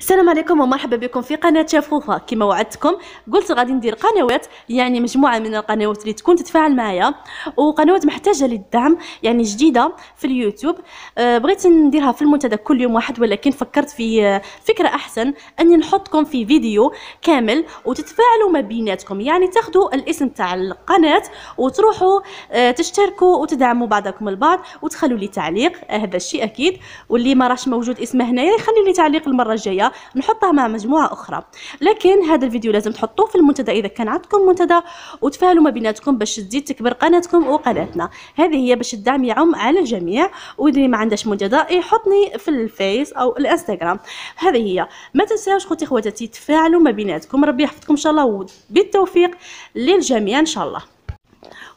السلام عليكم ومرحبا بكم في قناه شافوفه كما وعدتكم قلت غادي ندير قنوات يعني مجموعه من القنوات اللي تكون تتفاعل معايا وقنوات محتاجه للدعم يعني جديده في اليوتيوب أه بغيت نديرها في المنتدى كل يوم واحد ولكن فكرت في آه، فكره احسن اني نحطكم في فيديو كامل وتتفاعلوا ما بيناتكم يعني تاخذوا الاسم تاع القناه وتروحوا أه تشتركوا وتدعموا بعضكم البعض وتخلوا لي تعليق آه، هذا الشيء اكيد واللي ما راش موجود اسمه هنايا يخلي لي تعليق المره الجايه نحطها مع مجموعه اخرى لكن هذا الفيديو لازم تحطوه في المنتدى اذا كان عندكم منتدى وتفاعلوا ما بيناتكم باش تزيد تكبر قناتكم وقناتنا هذه هي باش الدعم يعم على الجميع واللي ما عندهاش منتدى يحطني في الفيس او الانستغرام هذه هي ما تنساوش خوتي خواتاتي تفاعلوا ما بيناتكم ربي يحفظكم ان شاء الله وبالتوفيق للجميع ان شاء الله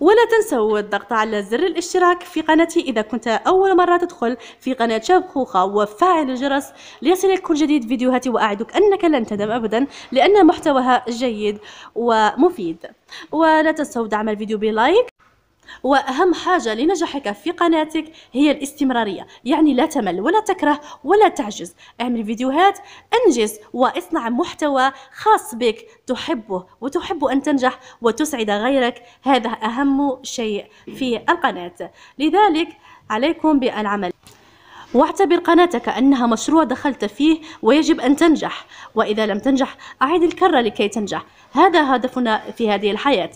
ولا تنسوا الضغط على زر الاشتراك في قناتي إذا كنت أول مرة تدخل في قناة شاب خوخة وفعل الجرس ليصلك كل جديد فيديوهاتي وأعدك أنك لن تندم أبدا لأن محتواها جيد ومفيد ولا تنسوا دعم الفيديو بلايك واهم حاجه لنجاحك في قناتك هي الاستمراريه يعني لا تمل ولا تكره ولا تعجز اعمل فيديوهات انجز واصنع محتوى خاص بك تحبه وتحب ان تنجح وتسعد غيرك هذا اهم شيء في القناه لذلك عليكم بالعمل واعتبر قناتك أنها مشروع دخلت فيه ويجب أن تنجح وإذا لم تنجح أعد الكرة لكي تنجح هذا هدفنا في هذه الحياة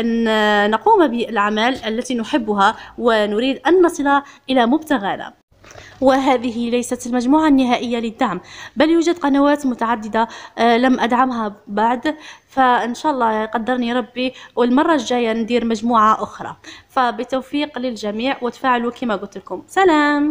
أن نقوم بالأعمال التي نحبها ونريد أن نصل إلى مبتغانا وهذه ليست المجموعة النهائية للدعم بل يوجد قنوات متعددة آه، لم أدعمها بعد فإن شاء الله قدرني ربي والمرة الجاية ندير مجموعة أخرى فبالتوفيق للجميع وتفاعلوا كما قلت لكم سلام